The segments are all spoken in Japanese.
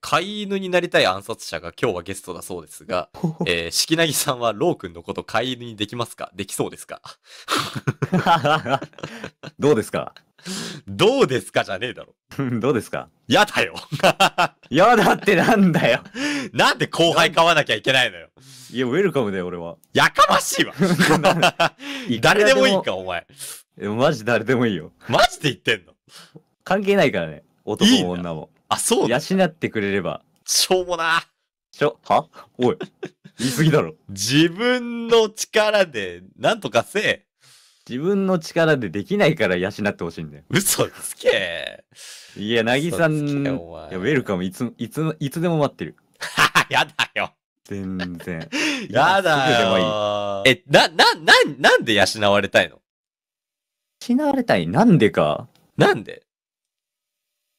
飼い犬になりたい暗殺者が今日はゲストだそうですが、えー、しきなぎさんはロー君のこと飼い犬にできますかできそうですか どうですかどうですかじゃねえだろ。どうですかやだよ。やだってなんだよ。なんで後輩飼わなきゃいけないのよ。いや、ウェルカムだよ、俺は。やかましいわ。誰でもいいか、お前。マジ誰でもいいよ。マジで言ってんの関係ないからね。男も女も。あ、そう養ってくれれば。しょうもな。しょ、はおい。言い過ぎだろ。自分の力で、なんとかせえ。自分の力でできないから養ってほしいんだよ。嘘つけ。いや、なぎさん、いや、ウェルカムいつ、いつ、いつでも待ってる。やだよ。全然。やだよ。え、な、な、な、なんで養われたいの養われたいなんでか。なんで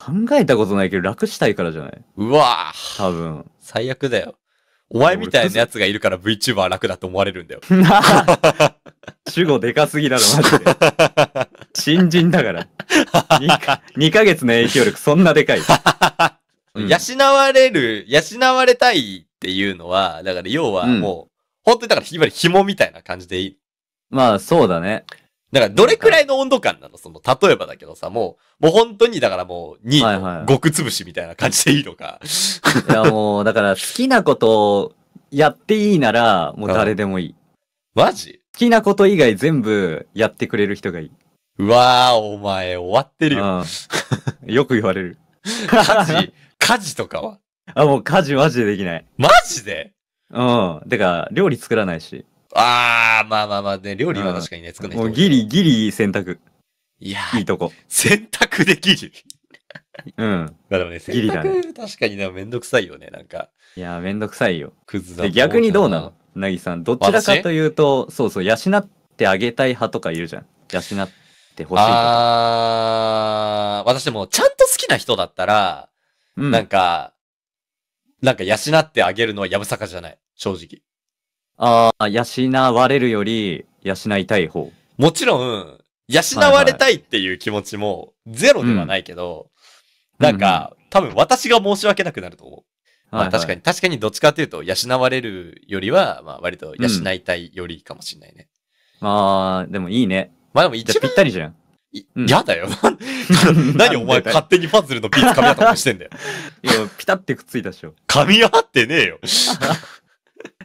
考えたことないけど楽したいからじゃないうわぁ。多分。最悪だよ。お前みたいなやつがいるから VTuber 楽だと思われるんだよ。主語でかすぎだろ、マジで。新人だから。2, か2ヶ月の影響力そんなでかい。養われる、養われたいっていうのは、だから要はもう、本当にだから、ひわ紐みたいな感じでいい。まあ、そうだね。だから、どれくらいの温度感なのその、例えばだけどさ、もう、もう本当に、だからもう、2極潰しみたいな感じでいいのか。いやもう、だから好きなことをやっていいなら、もう誰でもいい。マジ好きなこと以外全部やってくれる人がいい。うわー、お前、終わってるよ。うん よく言われる。家事、家事とかはあ、もう家事マジでできない。マジでうん。てか、料理作らないし。ああ、まあまあまあね、料理は確かにね、作んないもうギリギリ選択。いやいいとこ。選択でギリ。うん。まあでもね、選択、ね、確かにね、めんどくさいよね、なんか。いやめんどくさいよ。クズだ逆にどうなのなぎさん。どちらかというと、そうそう、養ってあげたい派とかいるじゃん。養ってほしいあー、私でも、ちゃんと好きな人だったら、うん、なんか、なんか養ってあげるのはやぶさかじゃない。正直。ああ、養われるより、養いたい方。もちろん、養われたいっていう気持ちもゼロではないけど、はいはい、なんか、うん、多分私が申し訳なくなると思う。まあ、はいはい、確かに、確かにどっちかというと、養われるよりは、まあ割と養いたいよりかもしれないね。うん、まあ、でもいいね。まあでも一番。ぴったりじゃん。嫌、うん、だよ。何お前勝手にパズルのピース噛み合ったことしてんだよ。いや、ピタってくっついたでしょ。噛み合ってねえよ。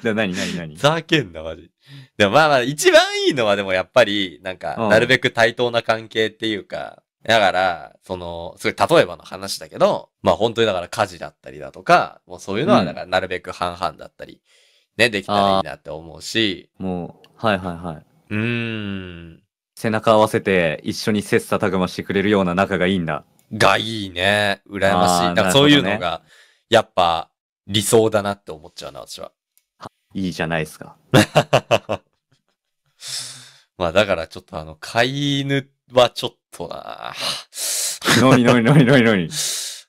な、になになにふざけんな、マジ。でもまあまあ、一番いいのはでもやっぱり、なんか、なるべく対等な関係っていうか、だから、その、すごい例えばの話だけど、まあ本当にだから家事だったりだとか、もうそういうのはだからなるべく半々だったり、ね、できたらいいなって思うし。もう、はいはいはい。うーん。背中合わせて一緒に切磋琢磨してくれるような仲がいいんだ。がいいね。羨ましい。だからそういうのが、やっぱ理想だなって思っちゃうな、私は。いいじゃないですか。まあだからちょっとあの、飼い犬はちょっとなのにのにのにのにのに。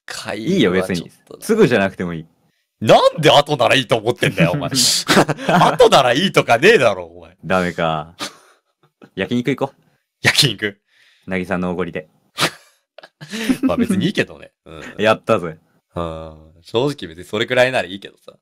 飼いいいよ別に。すぐじゃなくてもいい。なんで後ならいいと思ってんだよ、お前。後ならいいとかねえだろ、お前。ダメか。焼肉行こう。焼肉。なぎさんのおごりで。まあ別にいいけどね。うん、やったぜ。うん。正直別にそれくらいならいいけどさ。